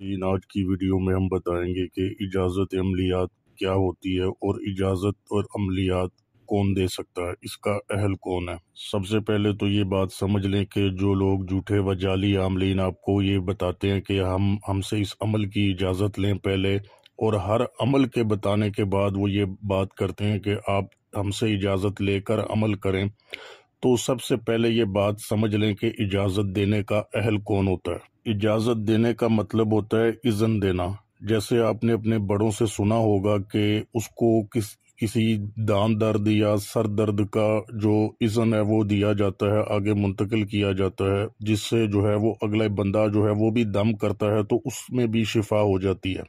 लेकिन आज की वीडियो में हम बताएंगे कि इजाज़त अमलियात क्या होती है और इजाज़त और अमलियात कौन दे सकता है इसका अहल कौन है सबसे पहले तो ये बात समझ लें कि जो लोग झूठे व जाली आमलिन आपको ये बताते हैं कि हम हमसे इस अमल की इजाज़त लें पहले और हर अमल के बताने के बाद वो ये बात करते हैं कि आप हमसे इजाज़त लेकर अमल करें तो सबसे पहले ये बात समझ लें कि इजाज़त देने का अहल कौन होता है इजाज़त देने का मतलब होता है इज़न देना जैसे आपने अपने बड़ों से सुना होगा कि उसको किस किसी दान दर्द या सर दर्द का जो इज़न है वो दिया जाता है आगे मुंतकिल किया जाता है जिससे जो है वो अगला बंदा जो है वो भी दम करता है तो उसमें भी शिफा हो जाती है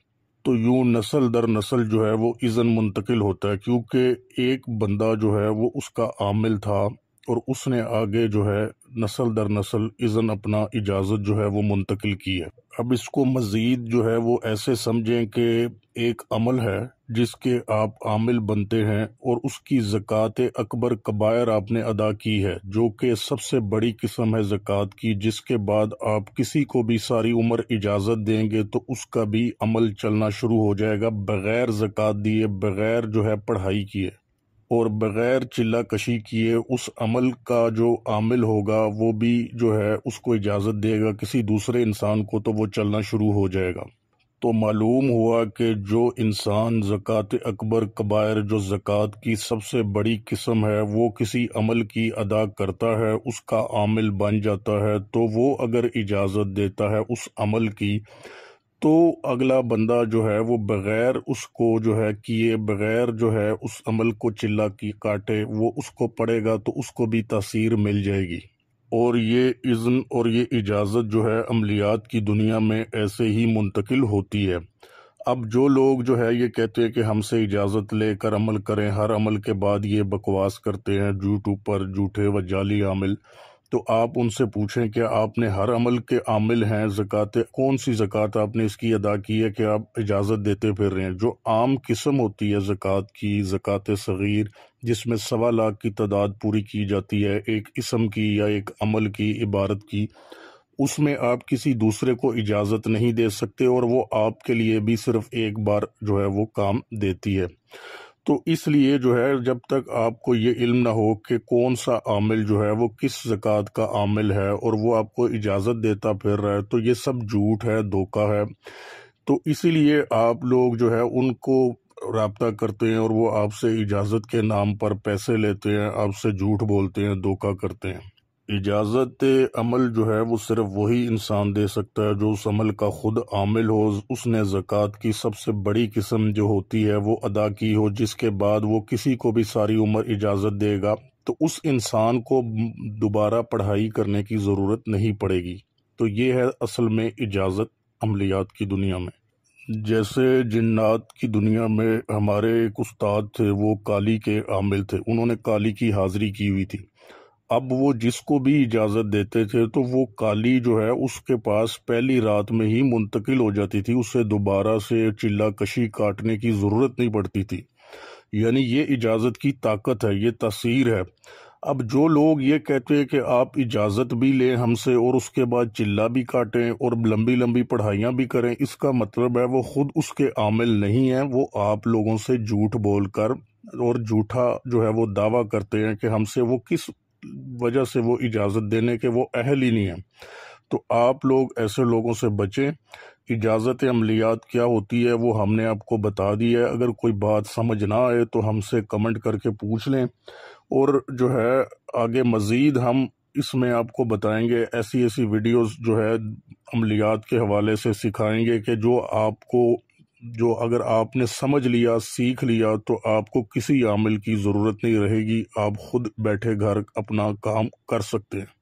तो यूं नस्ल दर नस्ल जो है वो इज़न मुंतकिल होता है क्योंकि एक बंदा जो है वो उसका आमिल था और उसने आगे जो है नस्ल दर नस्ल इज़न अपना इजाज़त जो है वो मुंतकिल की है अब इसको मज़ीद जो है वो ऐसे समझें कि एक अमल है जिसके आप आमिल बनते हैं और उसकी ज़क़़त अकबर कबायर आपने अदा की है जो कि सबसे बड़ी किस्म है ज़क़़त की जिसके बाद आप किसी को भी सारी उम्र इजाज़त देंगे तो उसका भी अमल चलना शुरू हो जाएगा बग़ैर ज़क़़त दिए बग़ैर जो है पढ़ाई किए और बग़ैर चिल्ला कशी किए उस अमल का जो आमिल होगा वो भी जो है उसको इजाज़त देगा किसी दूसरे इंसान को तो वो चलना शुरू हो जाएगा तो मालूम हुआ कि जो इंसान ज़क़़त अकबर कबायर जो ज़क़़त की सबसे बड़ी किस्म है वो किसी अमल की अदा करता है उसका आमिल बन जाता है तो वो अगर इजाज़त देता है उस अमल की तो अगला बंदा जो है वो बग़ैर उसको जो है किए बग़ैर जो है उस अमल को चिल्ला की काटे वो उसको पढ़ेगा तो उसको भी तसीर मिल जाएगी और ये इज़्न और ये इजाज़त जो है अमलियात की दुनिया में ऐसे ही मुंतकिल होती है अब जो लोग जो है ये कहते हैं कि हमसे इजाज़त लेकर अमल करें हर अमल के बाद ये बकवास करते हैं झूठ ऊपर झूठे व जाली आमिल तो आप उनसे पूछें कि आपने हर अमल के आमिल हैं ज़क़ात कौन सी ज़क़़त आपने इसकी अदा की है कि आप इजाज़त देते फिर रहे हैं जो आम किस्म होती है ज़क़़त की ज़क़़त सग़ीर जिसमें सवा लाख की तादाद पूरी की जाती है एक इसम की या एक अमल की इबारत की उसमें आप किसी दूसरे को इजाज़त नहीं दे सकते और वो आपके लिए भी सिर्फ़ एक बार जो है वो काम देती है तो इसलिए जो है जब तक आपको ये इल्म ना हो कि कौन सा आमिल जो है वो किस जक़ात का आमिल है और वो आपको इजाज़त देता फिर रहा है तो ये सब झूठ है धोखा है तो इसीलिए आप लोग जो है उनको रबता करते हैं और वो आपसे इजाज़त के नाम पर पैसे लेते हैं आपसे झूठ बोलते हैं धोखा करते हैं इजाज़त अमल जो है वो सिर्फ वही इंसान दे सकता है जो उस अमल का ख़ुद आमिल हो उसने ज़क़़त की सबसे बड़ी किस्म जो होती है वो अदा की हो जिसके बाद वो किसी को भी सारी उम्र इजाज़त देगा तो उस इंसान को दोबारा पढ़ाई करने की ज़रूरत नहीं पड़ेगी तो ये है असल में इजाज़त अमलियात की दुनिया में जैसे जन्नात की दुनिया में हमारे एक उस्ताद थे वो काली के आमिल थे उन्होंने काली की हाजिरी की हुई थी अब वो जिसको भी इजाज़त देते थे तो वो काली जो है उसके पास पहली रात में ही मुंतकिल हो जाती थी उसे दोबारा से चिल्ला कशी काटने की ज़रूरत नहीं पड़ती थी यानी ये इजाज़त की ताकत है ये तस्वीर है अब जो लोग ये कहते हैं कि आप इजाज़त भी लें हमसे और उसके बाद चिल्ला भी काटें और लंबी लंबी पढ़ाइयाँ भी करें इसका मतलब है वो ख़ुद उसके आमिल नहीं हैं वो आप लोगों से झूठ बोलकर और झूठा जो है वो दावा करते हैं कि हमसे वो किस वजह से वो इजाज़त देने के वो अहल ही नहीं है तो आप लोग ऐसे लोगों से बचें इजाज़त अमलियात क्या होती है वो हमने आपको बता दी है अगर कोई बात समझ ना आए तो हमसे कमेंट करके पूछ लें और जो है आगे मज़ीद हम इसमें आपको बताएंगे ऐसी ऐसी वीडियोस जो है अमलियात के हवाले से सिखाएंगे कि जो आपको जो अगर आपने समझ लिया सीख लिया तो आपको किसी आमिल की ज़रूरत नहीं रहेगी आप खुद बैठे घर अपना काम कर सकते हैं